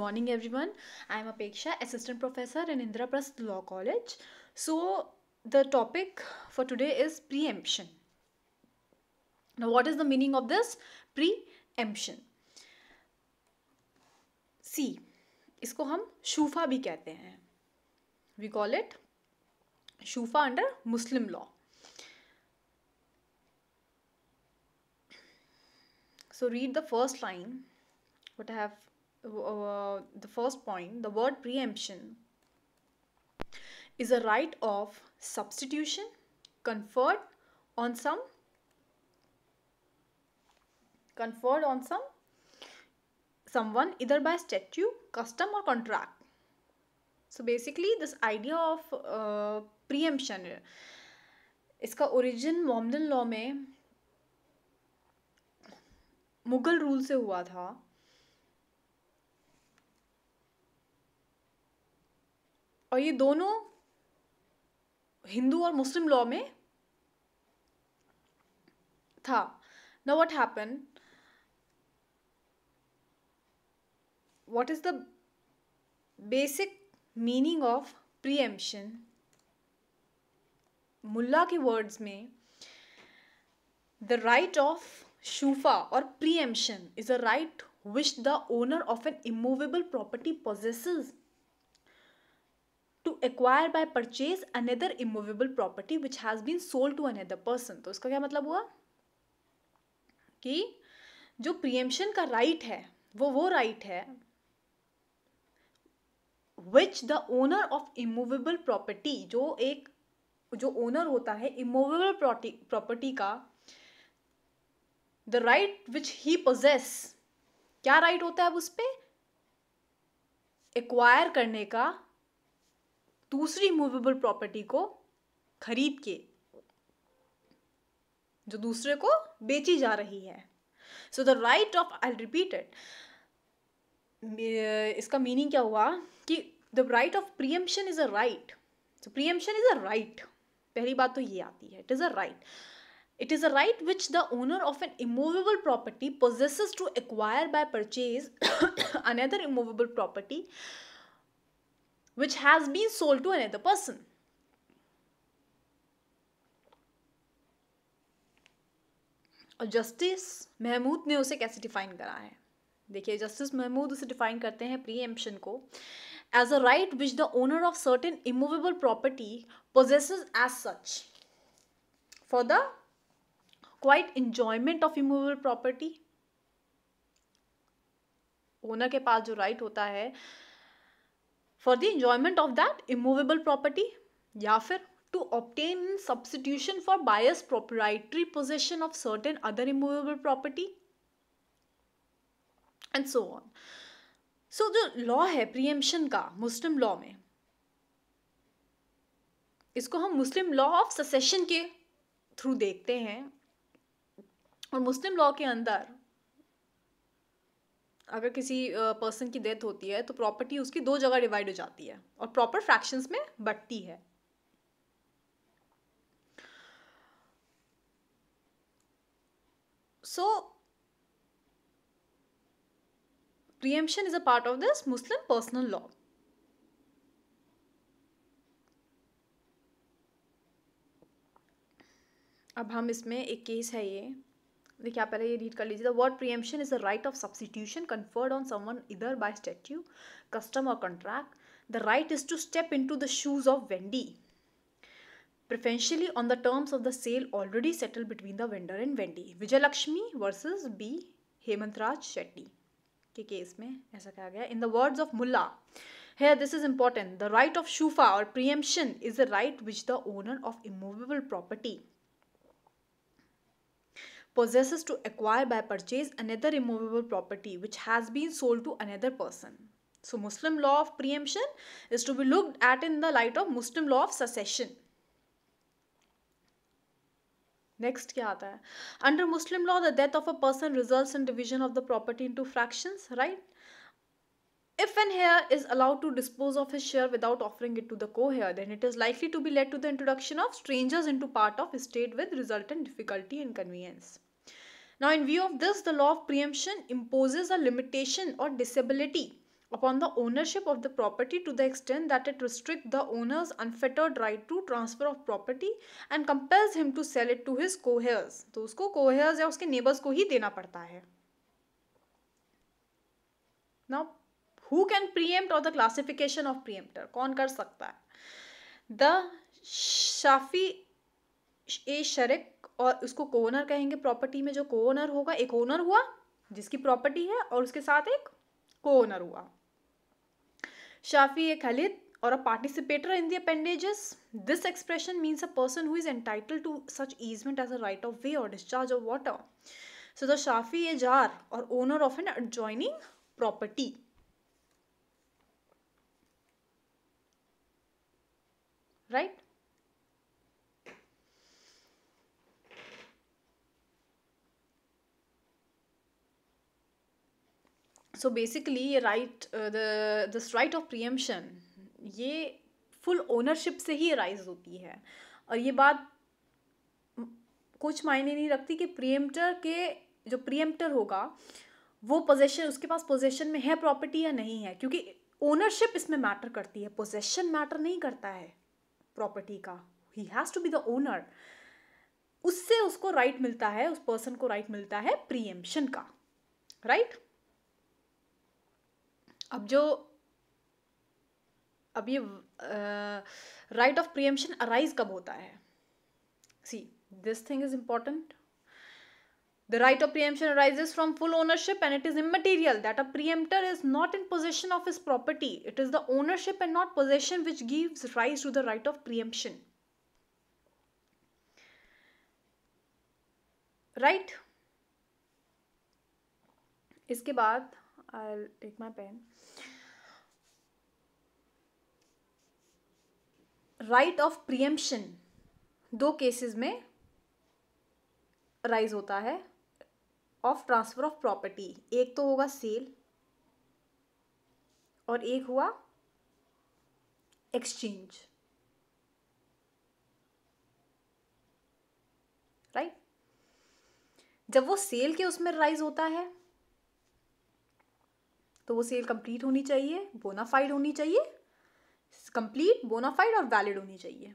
Morning everyone. I am Apeksha, assistant professor in Indraprastha Law College. So the topic for today is preemption. Now what is the meaning of this preemption? See, इसको हम शूफा भी कहते हैं We call it शूफा under Muslim law. So read the first line what I have the first point the word preemption is a right of substitution conferred on some conferred on some someone either by statute custom or contract so basically this idea of uh, preemption इसका origin Mohammedan law में Mughal rule से हुआ था और ये दोनों हिंदू और मुस्लिम law में था ना what happen what is the basic meaning of preemption Mulla के वर्ड्स में द राइट ऑफ शूफा और preemption is a right which the owner of an immovable property possess to acquire by purchase another immovable property which has been sold to another person तो इसका क्या मतलब हुआ कि जो प्रियम्शन का राइट right है वो वो राइट right है which the owner of immovable property जो एक जो ओनर होता है इमोवेबल प्रॉपर्टी का the right which he possess क्या राइट right होता है उस पर एक्वायर करने का दूसरी मूवेबल प्रॉपर्टी को खरीद के जो दूसरे को बेची जा रही है so the right of I repeat it इसका मीनिंग क्या हुआ कि the right of preemption is a right so preemption is a right पहली बात तो ये आती है it is a right it is a right which the owner of an immovable property possess to acquire by purchase another immovable property which has been sold to another person. और justice Mahmood ने उसे कैसे define करा है देखिए justice Mahmood उसे define करते हैं प्री एम्पन को as a right which the owner of certain immovable property possess as such for the quiet enjoyment of immovable property owner के पास जो राइट right होता है for the enjoyment of that immovable property या फिर to obtain in substitution for buyer's proprietary possession of certain other immovable property and so on so जो law है प्रिएम्पशन का मुस्लिम लॉ में इसको हम मुस्लिम लॉ ऑफ ससेशन के थ्रू देखते हैं और मुस्लिम लॉ के अंदर अगर किसी पर्सन की डेथ होती है तो प्रॉपर्टी उसकी दो जगह डिवाइड हो जाती है और प्रॉपर फ्रैक्शंस में बढ़ती है so preemption is a part of this Muslim personal law अब हम इसमें एक केस है ये देखिए आप पहले ये रीड कर लीजिए the word preemption is the right of substitution conferred on someone इधर बाय स्टेट्यू कस्टम और contract the right is to step into the shoes of vendee on the terms of the sale already settled between the vendor and vendee vendee vijayalakshmi versus B Hemantraj Shetty के case में ऐसा कहा गया in the words of Mulla है this is important the right of शूफा और preemption is the right which the owner of immovable property possesses to acquire by purchase another immovable property which has been sold to another person. So Muslim law of preemption is to be looked at in the light of Muslim law of succession. Next, क्या आता है under Muslim law the death of a person results in division of the property into fractions If an heir is allowed to dispose of his share without offering it to the co-heir, then it is likely to be led to the introduction of strangers into part of estate with resultant difficulty and convenience. Now, in view of this, the law of preemption imposes a limitation or disability upon the ownership of the property to the extent that it restricts the owner's unfettered right to transfer of property and compels him to sell it to his co coheirs. तो उसको co-heirs या उसके neighbors को ही देना पड़ता है Now, who can preempt or the classification of preemptor? कौन कर सकता है The Shafi A Sharik और उसको को ओनर कहेंगे प्रॉपर्टी में जो को ओनर होगा एक ओनर हुआ जिसकी प्रॉपर्टी है और उसके साथ एक को ओनर हुआ शाफी ए खलिद और a participator in the appendages this expression means a person who is entitled to such easement as a right of way और discharge of water so the शाफी ए जार और owner of an adjoining property right so basically ये right the this right of preemption ये full ownership से ही rise होती है और ये बात कुछ मायने नहीं रखती कि प्रियम्टर के जो प्रियम्टर होगा वो पोजेशन उसके पास पोजेशन में है प्रॉपर्टी या नहीं है क्योंकि ओनरशिप इसमें मैटर करती है पोजेशन मैटर नहीं करता है प्रॉपर्टी का ही has to be the owner उससे उसको राइट right मिलता है उस पर्सन को राइट right मिलता है प्रियम्पशन का राइट right? अब जो अब ये राइट ऑफ प्रियम्पशन अराइज कब होता है see this thing is important the right of preemption arises from full ownership and it is immaterial that a preemptor is not in possession of his property it is the ownership and not possession which give rise to the right of preemption right इसके बाद I'll take my pen. Right of preemption दो cases में rise होता है of transfer of property एक तो होगा cell और एक हुआ एक्सचेंज राइट जब वो सेल के उसमें राइज होता है तो वो सेल कंप्लीट होनी चाहिए बोनाफाइड होनी चाहिए कंप्लीट बोनाफाइड और वैलिड होनी चाहिए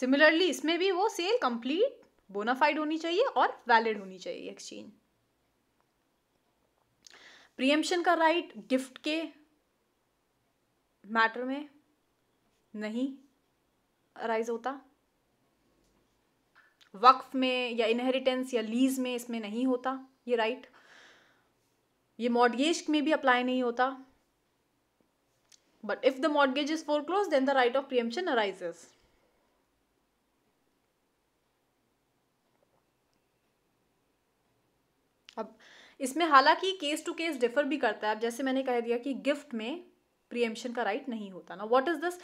सिमिलरली इसमें भी वो सेल कंप्लीट बोनाफाइड होनी चाहिए और वैलिड होनी चाहिए एक्सचेंज प्रियम्पशन का राइट गिफ्ट के मैटर में नहीं अराइज होता वक्फ में या इनहेरिटेंस या लीज़ में इसमें नहीं होता ये राइट ये मॉडगेज में भी अप्लाई नहीं होता but if the mortgage is foreclose then the right of preemption arises अब इसमें हालांकि केस टू केस डिफर भी करता है अब जैसे मैंने कह दिया कि गिफ्ट में प्रियम्पशन का राइट नहीं होता ना व्हाट इज दिस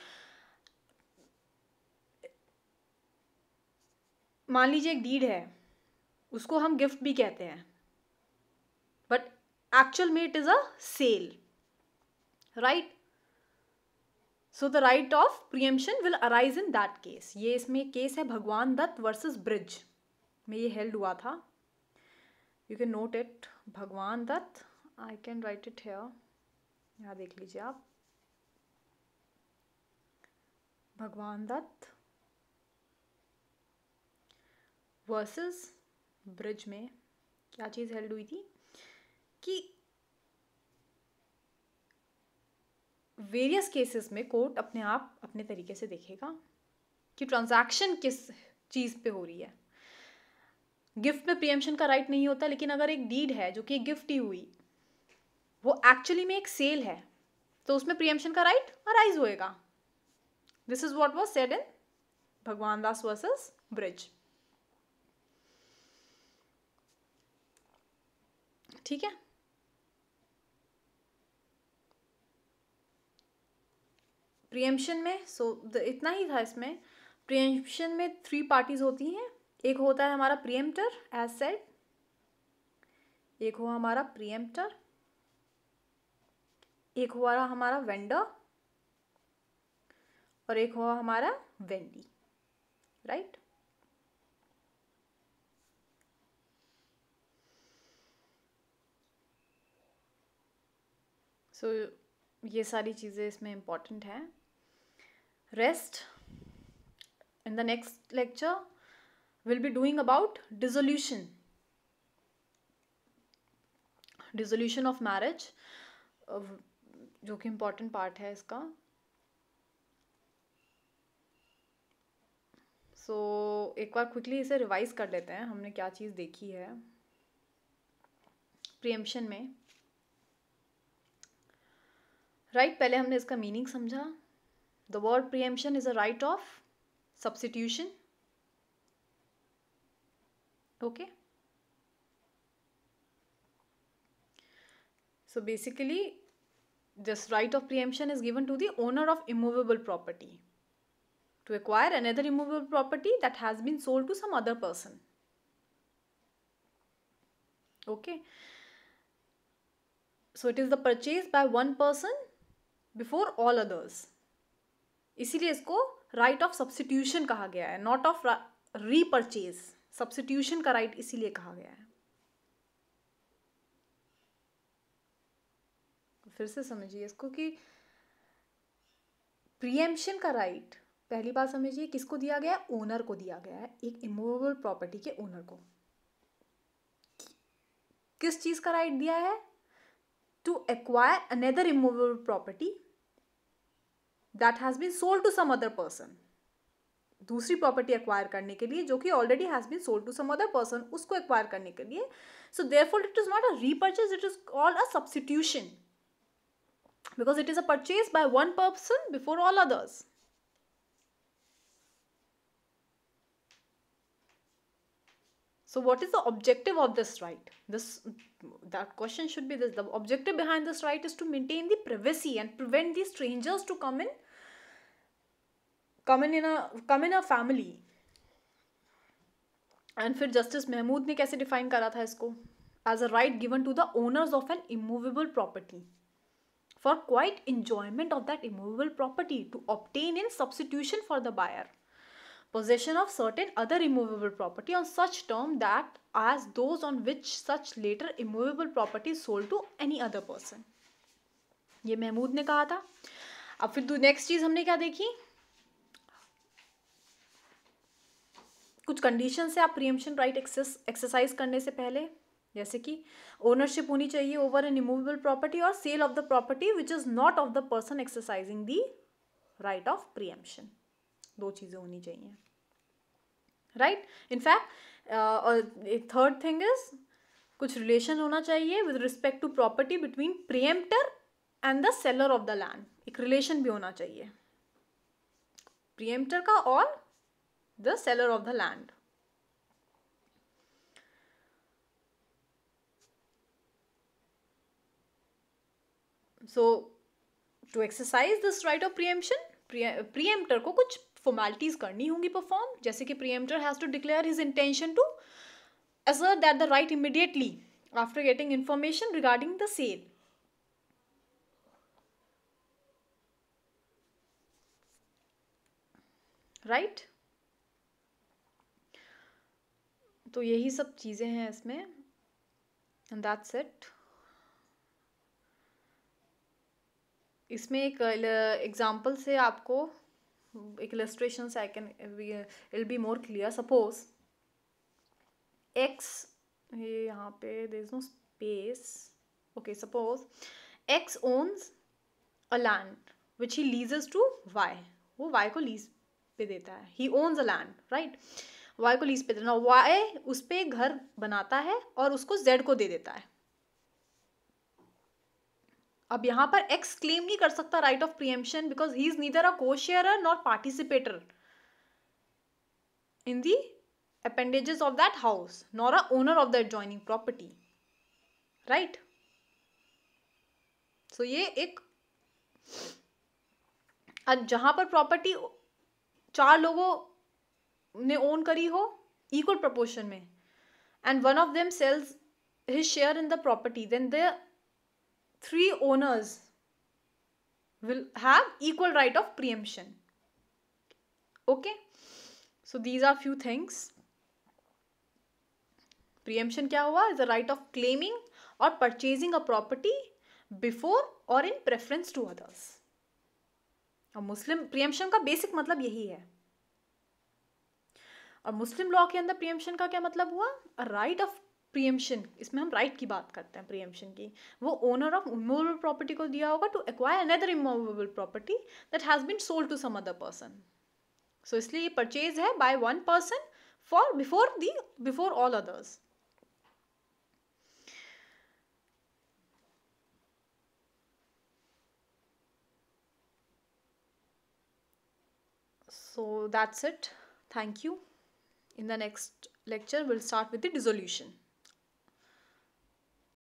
मान लीजिए एक डीड है उसको हम गिफ्ट भी कहते हैं बट एक्चुअल में it is a sale right so the right of preemption will arise in that case ये इसमें केस है भगवान दत्त वर्सेस ब्रिज में ये हेल्ड हुआ था you can note it Bhagwan Datt I can write it here यहाँ देख लीजिए आप भगवान दत्त वर्सेस ब्रिज में क्या चीज़ हेल्ड हुई थी कि वेरियस केसेस में कोर्ट अपने आप अपने तरीके से देखेगा कि ट्रांजैक्शन किस चीज़ पे हो रही है गिफ्ट में प्रियम्पशन का राइट नहीं होता लेकिन अगर एक डीड है जो कि एक गिफ्ट ही हुई वो एक्चुअली में एक सेल है तो उसमें प्रियम्पशन का राइट अराइज होएगा this is what was said in Bhagwan Das versus bridge ठीक है प्रियम्पशन में सो so, इतना ही था इसमें प्रियम्पशन में थ्री पार्टीज होती हैं एक होता है हमारा प्रियम्टर एज सेड एक हुआ हमारा प्रियम्प्टर एक हुआ हमारा वेंडर और एक हुआ हमारा vendee right right? So so, ये सारी चीज़ें इसमें इम्पॉर्टेंट हैं rest in the next lecture will be doing about dissolution dissolution of marriage जो कि इम्पॉर्टेंट पार्ट है इसका सो so, एक बार क्विकली इसे रिवाइज कर लेते हैं हमने क्या चीज़ देखी है प्रियम्पशन में राइट right, पहले हमने इसका मीनिंग समझा the word preemption is a right of substitution okay so basically this right of preemption is given to the owner of immovable property to acquire another immovable property that has been sold to some other person okay so it is the purchase by one person before all others इसीलिए इसको right of substitution कहा गया है not of repurchase substitution का right right इसीलिए कहा गया है फिर से समझिए इसको कि प्रियम्शन का राइट पहली बात समझिए किसको दिया गया है ओनर को दिया गया है एक इमोवेबल प्रॉपर्टी के ओनर को किस चीज़ का राइट दिया है to acquire another immovable property that has been sold to some other person दूसरी प्रॉपर्टी एक्वायर करने के लिए जो कि already has been sold to some other person उसको एक्वायर करने के लिए so therefore it is not a repurchase it is called a substitution because it is a purchase by one person before all others So, what is the objective of this right? This that question should be this. The objective behind this right is to maintain the privacy and prevent the strangers to come in, come in, a come in a family. And for Justice Mahmood ne kaise as a right given to the owners of an immovable property for quite enjoyment of that immovable property to obtain in substitution for the buyer. possession of certain other immovable property on such term that as those on which such later immovable property sold to any other person ye ये ne kaha tha ab fir do next cheez humne kya dekhi कुछ condition से आप preemption right exercise करने से पहले जैसे कि ownership होनी चाहिए ओवर एन इमूवेबल प्रॉपर्टी और sale of the property which is not of the person exercising the right of preemption दो चीज़ें होनी चाहिए राइट इनफैक्ट uh, और थर्ड थिंग इज कुछ रिलेशन होना चाहिए with respect to property between preemptor and the seller of the land एक relation भी होना चाहिए प्रियम्प्टर का और the seller of the land so to exercise this right of preemption preemptor को कुछ फॉर्मेलिटीज करनी होंगी परफॉर्म जैसे कि preemptor has to declare his intention to assert that the right immediately after getting information regarding the sale right तो यही सब चीज़ें हैं इसमें एंड दैट्स इट इसमें एक एग्ज़ाम्पल uh, से आपको illustrations i can it'll be more clear suppose x ये यहाँ पे there is no space okay suppose X owns a land which he leases to Y वो वाई को लीज पे देता है he owns a land right Y को lease पे देना वाई उस पर घर बनाता है और उसको जेड को दे देता है अब यहाँ पर एक्स क्लेम नहीं कर सकता right of preemption because he is neither a co sharer nor participator in the appendages of that house nor a owner of that joining property right so ये एक जहां पर प्रॉपर्टी चार लोगों ने ओन करी हो इक्वल प्रपोर्शन में and one of them sells his share in the property then the three owners will have equal right of preemption okay so these are few things preemption kya hua is the right of claiming or purchasing a property before or in preference to others और मुस्लिम preemption का basic मतलब यही है और मुस्लिम law के अंदर preemption का क्या मतलब हुआ राइट ऑफ प्रियम्पशन इसमें हम राइट की बात करते हैं प्रियम्शन की वो ओनर ऑफ इमोवेबल प्रॉपर्टी को दिया होगा to acquire another immovable property that has been sold to some other person so इसलिए ये परचेज है by one person for before the before all others so that's it thank you in the next lecture will start with the dissolution